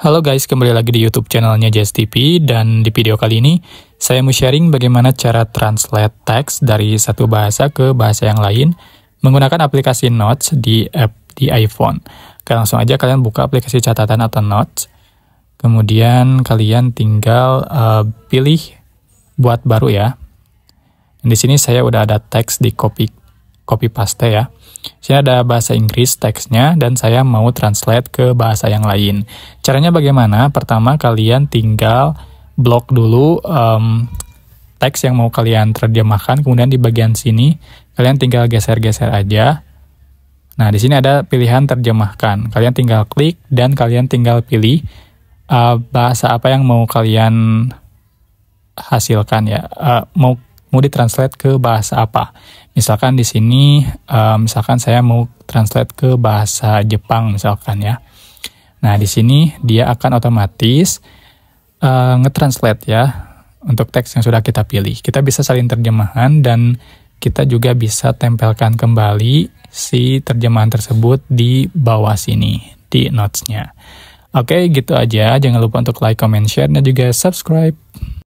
Halo guys, kembali lagi di YouTube channelnya Jazz TV dan di video kali ini saya mau sharing bagaimana cara translate teks dari satu bahasa ke bahasa yang lain menggunakan aplikasi Notes di app di iPhone. Kalian langsung aja kalian buka aplikasi catatan atau Notes. Kemudian kalian tinggal uh, pilih buat baru ya. di sini saya udah ada teks di copy copy paste ya. Saya ada bahasa Inggris teksnya dan saya mau translate ke bahasa yang lain. Caranya bagaimana? Pertama kalian tinggal blok dulu um, teks yang mau kalian terjemahkan, kemudian di bagian sini kalian tinggal geser-geser aja. Nah di sini ada pilihan terjemahkan. Kalian tinggal klik dan kalian tinggal pilih uh, bahasa apa yang mau kalian hasilkan ya. Uh, mau mau ditranslate ke bahasa apa. Misalkan di sini, uh, misalkan saya mau translate ke bahasa Jepang misalkan ya. Nah di sini dia akan otomatis uh, ngetranslate ya untuk teks yang sudah kita pilih. Kita bisa salin terjemahan dan kita juga bisa tempelkan kembali si terjemahan tersebut di bawah sini, di notes-nya. Oke, gitu aja. Jangan lupa untuk like, comment, share, dan juga subscribe.